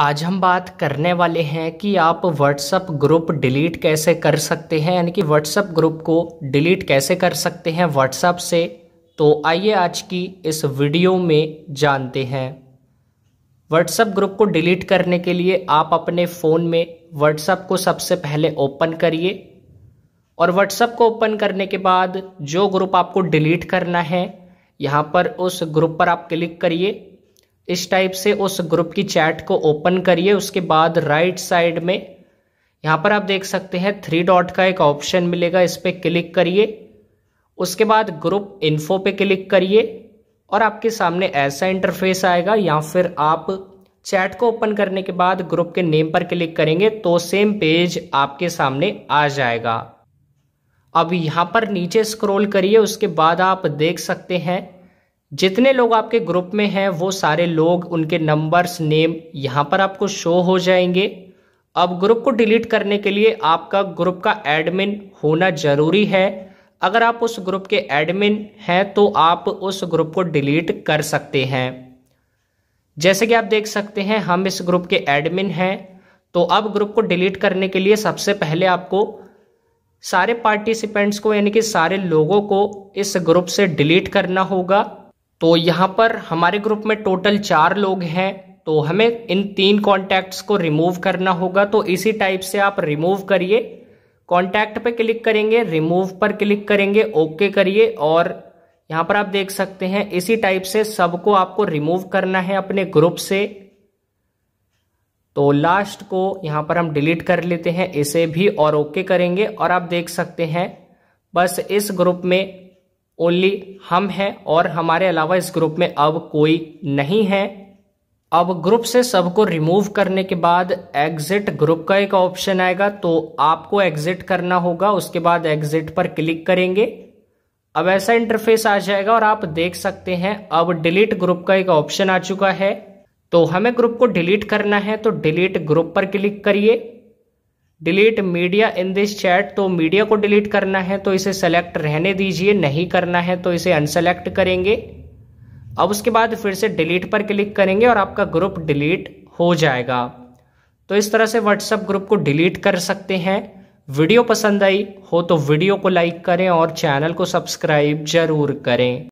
आज हम बात करने वाले हैं कि आप व्हाट्सअप ग्रुप डिलीट कैसे कर सकते हैं यानी कि व्हाट्सअप ग्रुप को डिलीट कैसे कर सकते हैं व्हाट्सअप से तो आइए आज की इस वीडियो में जानते हैं व्हाट्सअप ग्रुप को डिलीट करने के लिए आप अपने फ़ोन में व्हाट्सअप को सबसे पहले ओपन करिए और व्हाट्सअप को ओपन करने के बाद जो ग्रुप आपको डिलीट करना है यहाँ पर उस ग्रुप पर आप क्लिक करिए इस टाइप से उस ग्रुप की चैट को ओपन करिए उसके बाद राइट साइड में यहाँ पर आप देख सकते हैं थ्री डॉट का एक ऑप्शन मिलेगा इस पर क्लिक करिए उसके बाद ग्रुप इन्फो पे क्लिक करिए और आपके सामने ऐसा इंटरफेस आएगा या फिर आप चैट को ओपन करने के बाद ग्रुप के नेम पर क्लिक करेंगे तो सेम पेज आपके सामने आ जाएगा अब यहाँ पर नीचे स्क्रॉल करिए उसके बाद आप देख सकते हैं जितने लोग आपके ग्रुप में हैं वो सारे लोग उनके नंबर्स नेम यहाँ पर आपको शो हो जाएंगे अब ग्रुप को डिलीट करने के लिए आपका ग्रुप का एडमिन होना ज़रूरी है अगर आप उस ग्रुप के एडमिन हैं तो आप उस ग्रुप को डिलीट कर सकते हैं जैसे कि आप देख सकते हैं हम इस ग्रुप के एडमिन हैं तो अब ग्रुप को डिलीट करने के लिए सबसे पहले आपको सारे पार्टिसिपेंट्स को यानी कि सारे लोगों को इस ग्रुप से डिलीट करना होगा तो यहाँ पर हमारे ग्रुप में टोटल चार लोग हैं तो हमें इन तीन कॉन्टैक्ट्स को रिमूव करना होगा तो इसी टाइप से आप रिमूव करिए कॉन्टैक्ट पर क्लिक करेंगे रिमूव पर क्लिक करेंगे ओके करिए और यहाँ पर आप देख सकते हैं इसी टाइप से सबको आपको रिमूव करना है अपने ग्रुप से तो लास्ट को यहाँ पर हम डिलीट कर लेते हैं इसे भी और ओके करेंगे और आप देख सकते हैं बस इस ग्रुप में ओनली हम हैं और हमारे अलावा इस ग्रुप में अब कोई नहीं है अब ग्रुप से सबको रिमूव करने के बाद एग्जिट ग्रुप का एक ऑप्शन आएगा तो आपको एग्जिट करना होगा उसके बाद एग्जिट पर क्लिक करेंगे अब ऐसा इंटरफेस आ जाएगा और आप देख सकते हैं अब डिलीट ग्रुप का एक ऑप्शन आ चुका है तो हमें ग्रुप को डिलीट करना है तो डिलीट ग्रुप पर क्लिक करिए delete media in this chat तो मीडिया को डिलीट करना है तो इसे सेलेक्ट रहने दीजिए नहीं करना है तो इसे अनसेलेक्ट करेंगे अब उसके बाद फिर से डिलीट पर क्लिक करेंगे और आपका ग्रुप डिलीट हो जाएगा तो इस तरह से व्हाट्सएप ग्रुप को डिलीट कर सकते हैं वीडियो पसंद आई हो तो वीडियो को लाइक करें और चैनल को सब्सक्राइब जरूर करें